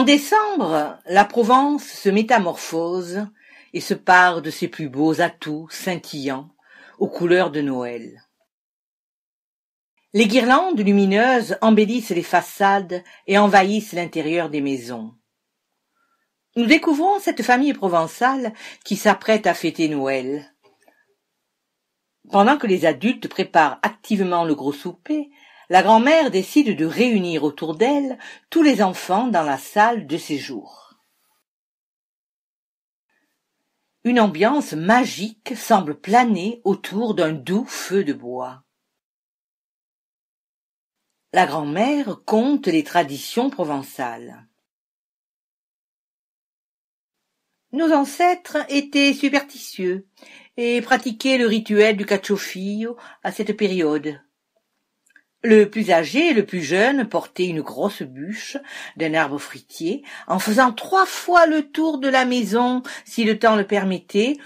En décembre, la Provence se métamorphose et se pare de ses plus beaux atouts scintillants aux couleurs de Noël. Les guirlandes lumineuses embellissent les façades et envahissent l'intérieur des maisons. Nous découvrons cette famille provençale qui s'apprête à fêter Noël. Pendant que les adultes préparent activement le gros souper, la grand-mère décide de réunir autour d'elle tous les enfants dans la salle de séjour. Une ambiance magique semble planer autour d'un doux feu de bois. La grand-mère compte les traditions provençales. Nos ancêtres étaient superstitieux et pratiquaient le rituel du cachofillo à cette période. Le plus âgé et le plus jeune portaient une grosse bûche d'un arbre fruitier, en faisant trois fois le tour de la maison, si le temps le permettait,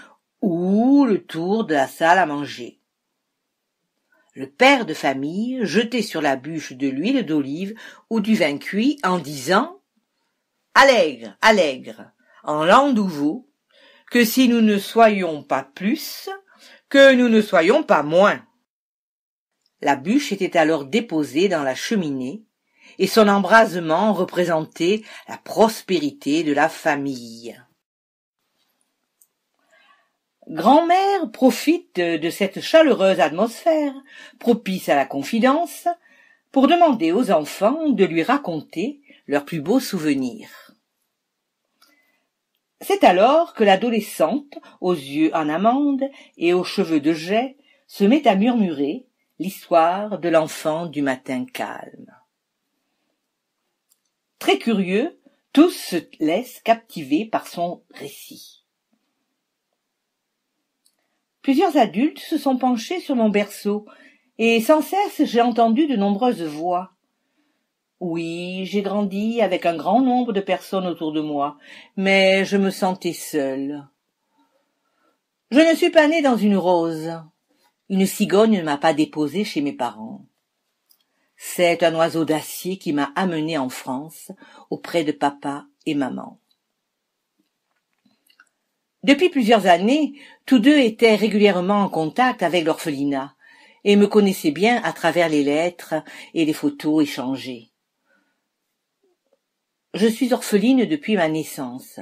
ou le tour de la salle à manger. Le père de famille jetait sur la bûche de l'huile d'olive ou du vin cuit en disant Allègre, allègre, en nouveau que si nous ne soyons pas plus, que nous ne soyons pas moins. La bûche était alors déposée dans la cheminée, et son embrasement représentait la prospérité de la famille. Grand-mère profite de cette chaleureuse atmosphère, propice à la confidence, pour demander aux enfants de lui raconter leurs plus beaux souvenirs. C'est alors que l'adolescente, aux yeux en amande et aux cheveux de jet, se met à murmurer, l'histoire de l'enfant du matin calme. Très curieux, tous se laissent captiver par son récit. Plusieurs adultes se sont penchés sur mon berceau, et sans cesse j'ai entendu de nombreuses voix. Oui, j'ai grandi avec un grand nombre de personnes autour de moi, mais je me sentais seule. Je ne suis pas née dans une rose. Une cigogne ne m'a pas déposée chez mes parents. C'est un oiseau d'acier qui m'a amené en France auprès de papa et maman. Depuis plusieurs années, tous deux étaient régulièrement en contact avec l'orphelinat et me connaissaient bien à travers les lettres et les photos échangées. Je suis orpheline depuis ma naissance.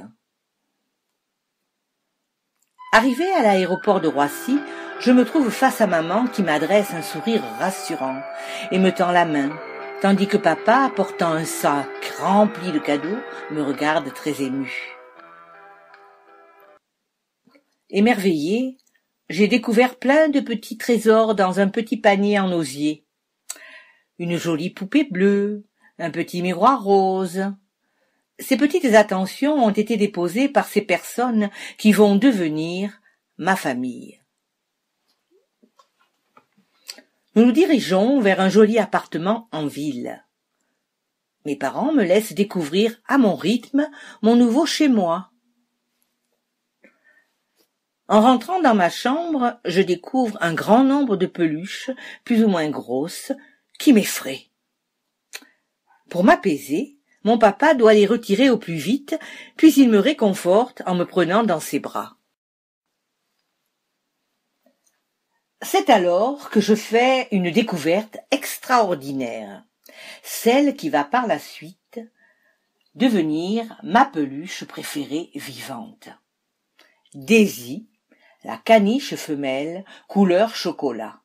Arrivée à l'aéroport de Roissy, je me trouve face à maman qui m'adresse un sourire rassurant et me tend la main, tandis que papa, portant un sac rempli de cadeaux, me regarde très ému. Émerveillé, j'ai découvert plein de petits trésors dans un petit panier en osier. Une jolie poupée bleue, un petit miroir rose, ces petites attentions ont été déposées par ces personnes qui vont devenir ma famille. Nous nous dirigeons vers un joli appartement en ville. Mes parents me laissent découvrir à mon rythme mon nouveau chez moi. En rentrant dans ma chambre, je découvre un grand nombre de peluches, plus ou moins grosses, qui m'effraient. Pour m'apaiser, mon papa doit les retirer au plus vite, puis il me réconforte en me prenant dans ses bras. C'est alors que je fais une découverte extraordinaire, celle qui va par la suite devenir ma peluche préférée vivante. Daisy, la caniche femelle couleur chocolat.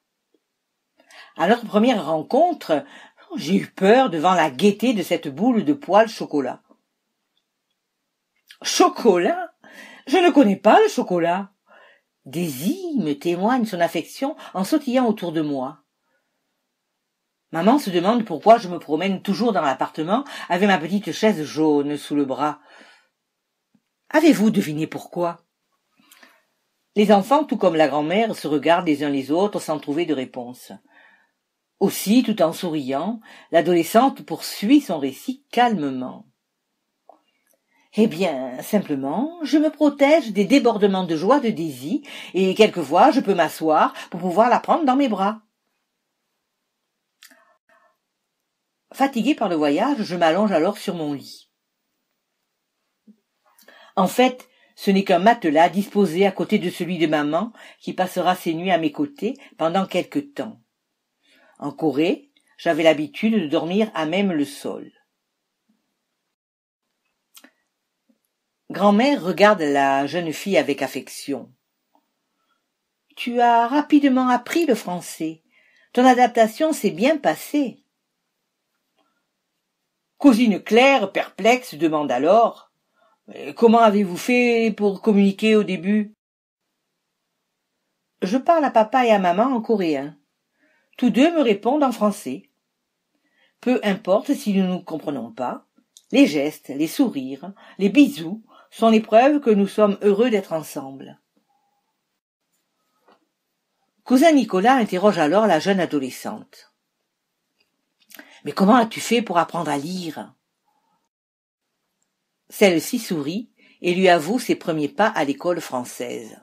À notre première rencontre, j'ai eu peur devant la gaieté de cette boule de poils chocolat. Chocolat Je ne connais pas le chocolat. Daisy me témoigne son affection en sautillant autour de moi. Maman se demande pourquoi je me promène toujours dans l'appartement avec ma petite chaise jaune sous le bras. Avez-vous deviné pourquoi Les enfants, tout comme la grand-mère, se regardent les uns les autres sans trouver de réponse. Aussi, tout en souriant, l'adolescente poursuit son récit calmement. Eh bien, simplement, je me protège des débordements de joie de Daisy, et quelquefois je peux m'asseoir pour pouvoir la prendre dans mes bras. Fatiguée par le voyage, je m'allonge alors sur mon lit. En fait, ce n'est qu'un matelas disposé à côté de celui de maman qui passera ses nuits à mes côtés pendant quelque temps. En Corée, j'avais l'habitude de dormir à même le sol. Grand-mère regarde la jeune fille avec affection. Tu as rapidement appris le français. Ton adaptation s'est bien passée. Cousine Claire, perplexe, demande alors Comment avez-vous fait pour communiquer au début Je parle à papa et à maman en coréen. Tous deux me répondent en français. Peu importe si nous ne nous comprenons pas, les gestes, les sourires, les bisous sont les preuves que nous sommes heureux d'être ensemble. Cousin Nicolas interroge alors la jeune adolescente. Mais comment as-tu fait pour apprendre à lire Celle-ci sourit et lui avoue ses premiers pas à l'école française.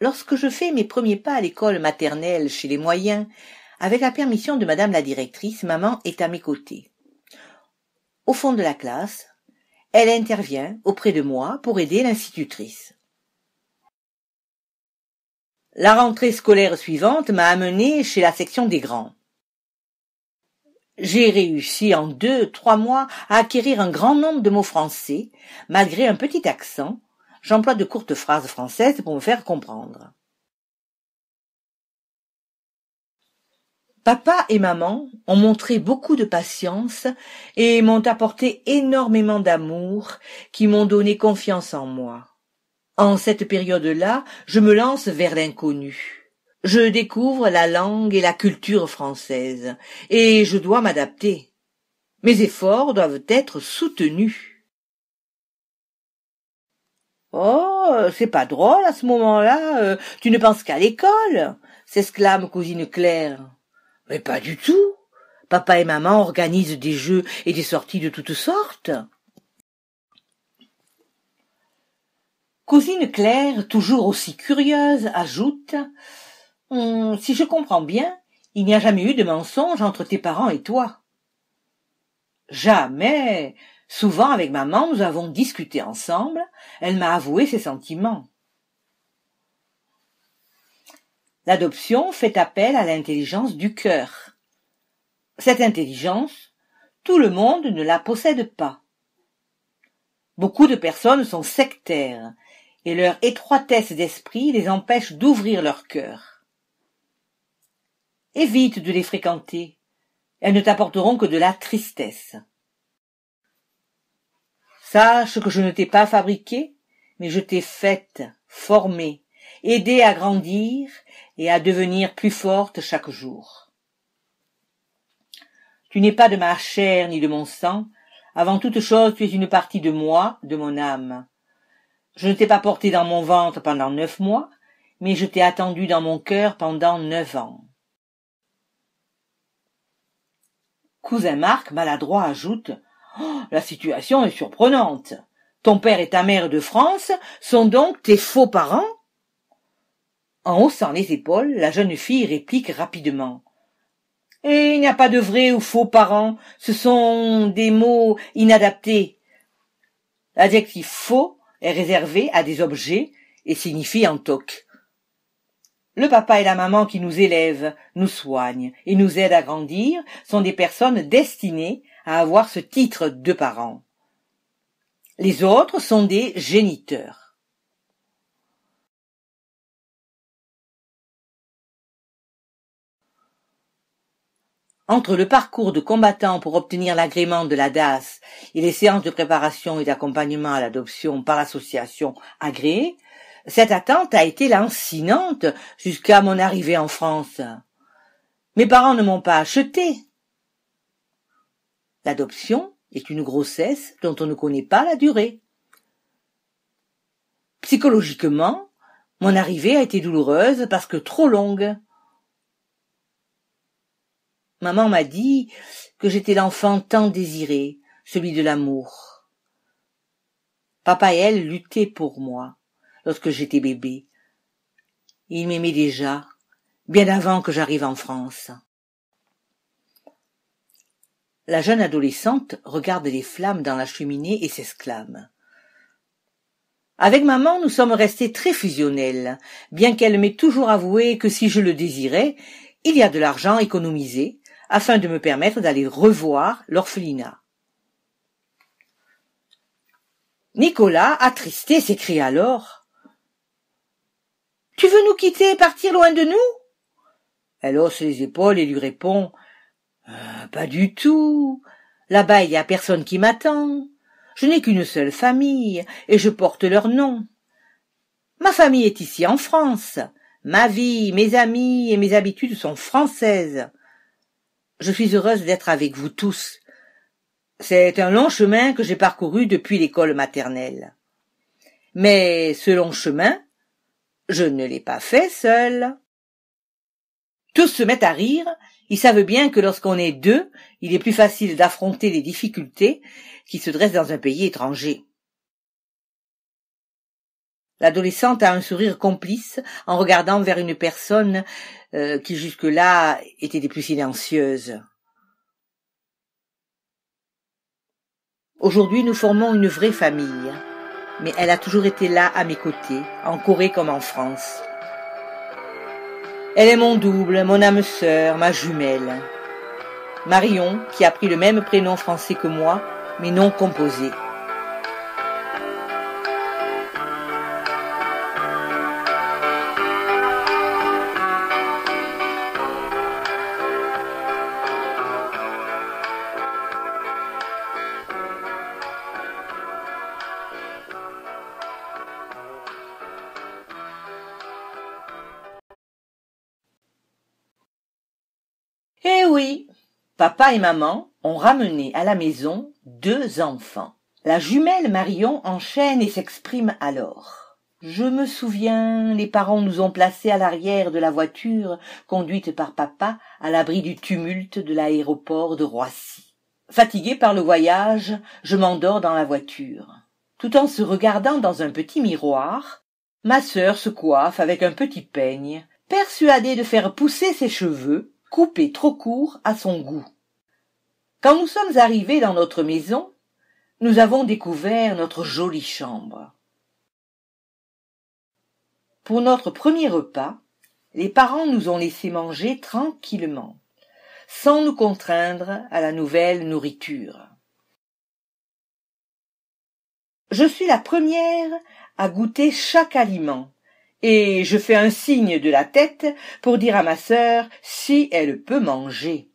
Lorsque je fais mes premiers pas à l'école maternelle chez les moyens, avec la permission de madame la directrice, maman est à mes côtés. Au fond de la classe, elle intervient auprès de moi pour aider l'institutrice. La rentrée scolaire suivante m'a amené chez la section des grands. J'ai réussi en deux, trois mois à acquérir un grand nombre de mots français, malgré un petit accent, J'emploie de courtes phrases françaises pour me faire comprendre. Papa et maman ont montré beaucoup de patience et m'ont apporté énormément d'amour qui m'ont donné confiance en moi. En cette période-là, je me lance vers l'inconnu. Je découvre la langue et la culture française, et je dois m'adapter. Mes efforts doivent être soutenus. Oh, c'est pas drôle à ce moment-là, euh, tu ne penses qu'à l'école, s'exclame cousine Claire. Mais pas du tout. Papa et maman organisent des jeux et des sorties de toutes sortes. Cousine Claire, toujours aussi curieuse, ajoute hum, Si je comprends bien, il n'y a jamais eu de mensonge entre tes parents et toi. Jamais. Souvent avec maman, nous avons discuté ensemble, elle m'a avoué ses sentiments. L'adoption fait appel à l'intelligence du cœur. Cette intelligence, tout le monde ne la possède pas. Beaucoup de personnes sont sectaires, et leur étroitesse d'esprit les empêche d'ouvrir leur cœur. Évite de les fréquenter. Elles ne t'apporteront que de la tristesse. Sache que je ne t'ai pas fabriquée, mais je t'ai faite, formée, aidée à grandir et à devenir plus forte chaque jour. Tu n'es pas de ma chair ni de mon sang, avant toute chose tu es une partie de moi, de mon âme. Je ne t'ai pas portée dans mon ventre pendant neuf mois, mais je t'ai attendue dans mon cœur pendant neuf ans. Cousin Marc, maladroit, ajoute Oh, la situation est surprenante. Ton père et ta mère de France sont donc tes faux parents? En haussant les épaules, la jeune fille réplique rapidement. Et il n'y a pas de vrais ou faux parents, ce sont des mots inadaptés. L'adjectif faux est réservé à des objets et signifie en toc. Le papa et la maman qui nous élèvent, nous soignent et nous aident à grandir sont des personnes destinées à avoir ce titre de parent. Les autres sont des géniteurs. Entre le parcours de combattant pour obtenir l'agrément de la DAS et les séances de préparation et d'accompagnement à l'adoption par l'association agréée, cette attente a été lancinante jusqu'à mon arrivée en France. Mes parents ne m'ont pas acheté, L'adoption est une grossesse dont on ne connaît pas la durée. Psychologiquement, mon arrivée a été douloureuse parce que trop longue. Maman m'a dit que j'étais l'enfant tant désiré, celui de l'amour. Papa et elle luttaient pour moi lorsque j'étais bébé. Il m'aimait déjà, bien avant que j'arrive en France. La jeune adolescente regarde les flammes dans la cheminée et s'exclame. Avec maman, nous sommes restés très fusionnels, bien qu'elle m'ait toujours avoué que si je le désirais, il y a de l'argent économisé afin de me permettre d'aller revoir l'orphelinat. Nicolas, attristé, s'écrie alors. Tu veux nous quitter et partir loin de nous? Elle hausse les épaules et lui répond. Ah, pas du tout. Là-bas, il y a personne qui m'attend. Je n'ai qu'une seule famille, et je porte leur nom. Ma famille est ici en France. Ma vie, mes amis et mes habitudes sont françaises. Je suis heureuse d'être avec vous tous. C'est un long chemin que j'ai parcouru depuis l'école maternelle. Mais ce long chemin, je ne l'ai pas fait seule. Tous se mettent à rire, ils savent bien que lorsqu'on est deux, il est plus facile d'affronter les difficultés qui se dressent dans un pays étranger. L'adolescente a un sourire complice en regardant vers une personne euh, qui jusque-là était des plus silencieuses. Aujourd'hui, nous formons une vraie famille, mais elle a toujours été là à mes côtés, en Corée comme en France. Elle est mon double, mon âme sœur, ma jumelle. Marion, qui a pris le même prénom français que moi, mais non composé. Papa et maman ont ramené à la maison deux enfants. La jumelle Marion enchaîne et s'exprime alors. Je me souviens, les parents nous ont placés à l'arrière de la voiture conduite par papa à l'abri du tumulte de l'aéroport de Roissy. Fatigué par le voyage, je m'endors dans la voiture. Tout en se regardant dans un petit miroir, ma sœur se coiffe avec un petit peigne, persuadée de faire pousser ses cheveux coupé trop court à son goût. Quand nous sommes arrivés dans notre maison, nous avons découvert notre jolie chambre. Pour notre premier repas, les parents nous ont laissé manger tranquillement, sans nous contraindre à la nouvelle nourriture. Je suis la première à goûter chaque aliment, et je fais un signe de la tête pour dire à ma sœur si elle peut manger.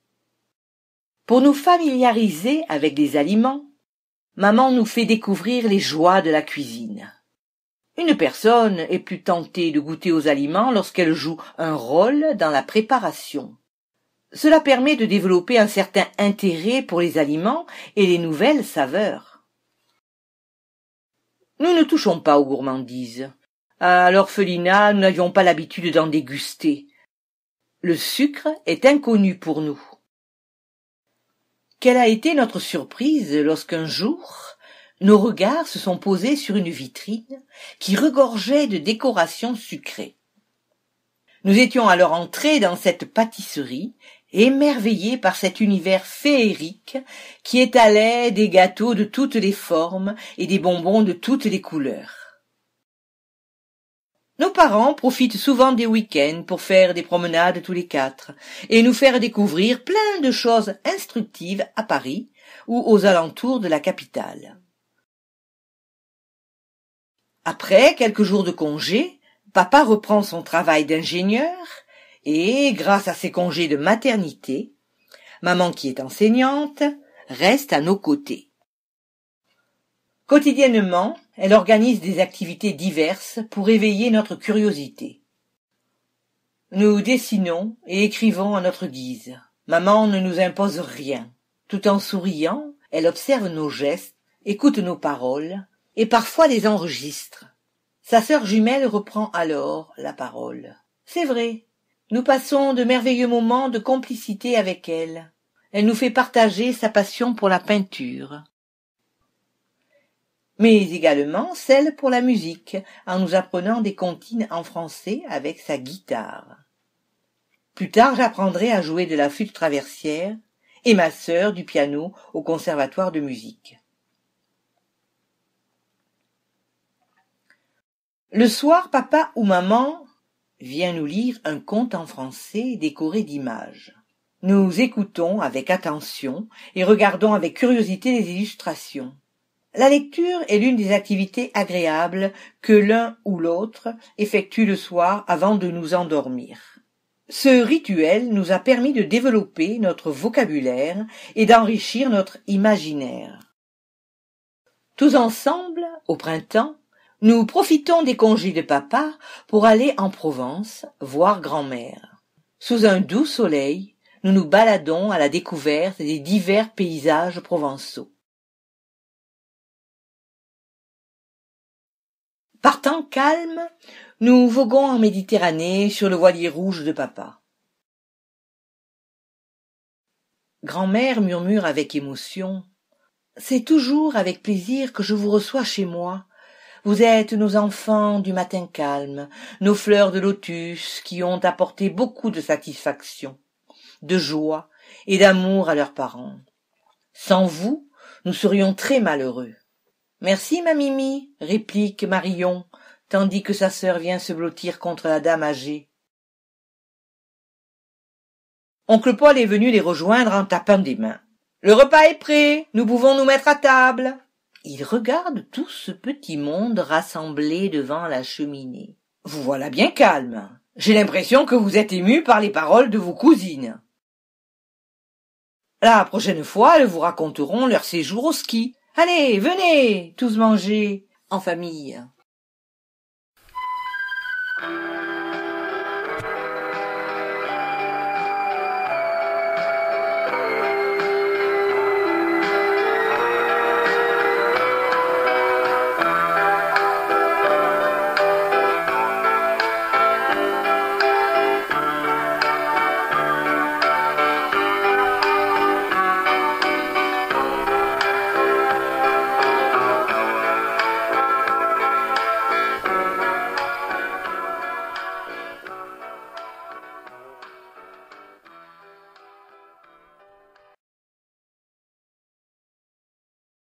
Pour nous familiariser avec les aliments, maman nous fait découvrir les joies de la cuisine. Une personne est plus tentée de goûter aux aliments lorsqu'elle joue un rôle dans la préparation. Cela permet de développer un certain intérêt pour les aliments et les nouvelles saveurs. Nous ne touchons pas aux gourmandises. À l'orphelinat, nous n'avions pas l'habitude d'en déguster. Le sucre est inconnu pour nous. Quelle a été notre surprise lorsqu'un jour nos regards se sont posés sur une vitrine qui regorgeait de décorations sucrées. Nous étions alors entrés dans cette pâtisserie, émerveillés par cet univers féerique qui étalait des gâteaux de toutes les formes et des bonbons de toutes les couleurs. Nos parents profitent souvent des week-ends pour faire des promenades tous les quatre et nous faire découvrir plein de choses instructives à Paris ou aux alentours de la capitale. Après quelques jours de congé, papa reprend son travail d'ingénieur et, grâce à ses congés de maternité, maman qui est enseignante reste à nos côtés. Quotidiennement, elle organise des activités diverses pour éveiller notre curiosité. Nous dessinons et écrivons à notre guise. Maman ne nous impose rien. Tout en souriant, elle observe nos gestes, écoute nos paroles, et parfois les enregistre. Sa sœur jumelle reprend alors la parole. C'est vrai. Nous passons de merveilleux moments de complicité avec elle. Elle nous fait partager sa passion pour la peinture, mais également celle pour la musique, en nous apprenant des comptines en français avec sa guitare. Plus tard, j'apprendrai à jouer de la flûte traversière et ma sœur du piano au conservatoire de musique. Le soir, papa ou maman vient nous lire un conte en français décoré d'images. Nous écoutons avec attention et regardons avec curiosité les illustrations. La lecture est l'une des activités agréables que l'un ou l'autre effectue le soir avant de nous endormir. Ce rituel nous a permis de développer notre vocabulaire et d'enrichir notre imaginaire. Tous ensemble, au printemps, nous profitons des congés de papa pour aller en Provence voir grand-mère. Sous un doux soleil, nous nous baladons à la découverte des divers paysages provençaux. Par calme, nous voguons en Méditerranée sur le voilier rouge de papa. Grand-mère murmure avec émotion C'est toujours avec plaisir que je vous reçois chez moi. Vous êtes nos enfants du matin calme, nos fleurs de lotus qui ont apporté beaucoup de satisfaction, de joie et d'amour à leurs parents. Sans vous, nous serions très malheureux. Merci, ma Mimi, réplique Marion, tandis que sa sœur vient se blottir contre la dame âgée. Oncle Paul est venu les rejoindre en tapant des mains. Le repas est prêt, nous pouvons nous mettre à table. Il regarde tout ce petit monde rassemblé devant la cheminée. Vous voilà bien calme. J'ai l'impression que vous êtes ému par les paroles de vos cousines. La prochaine fois, elles vous raconteront leur séjour au ski, Allez, venez, tous manger, en famille.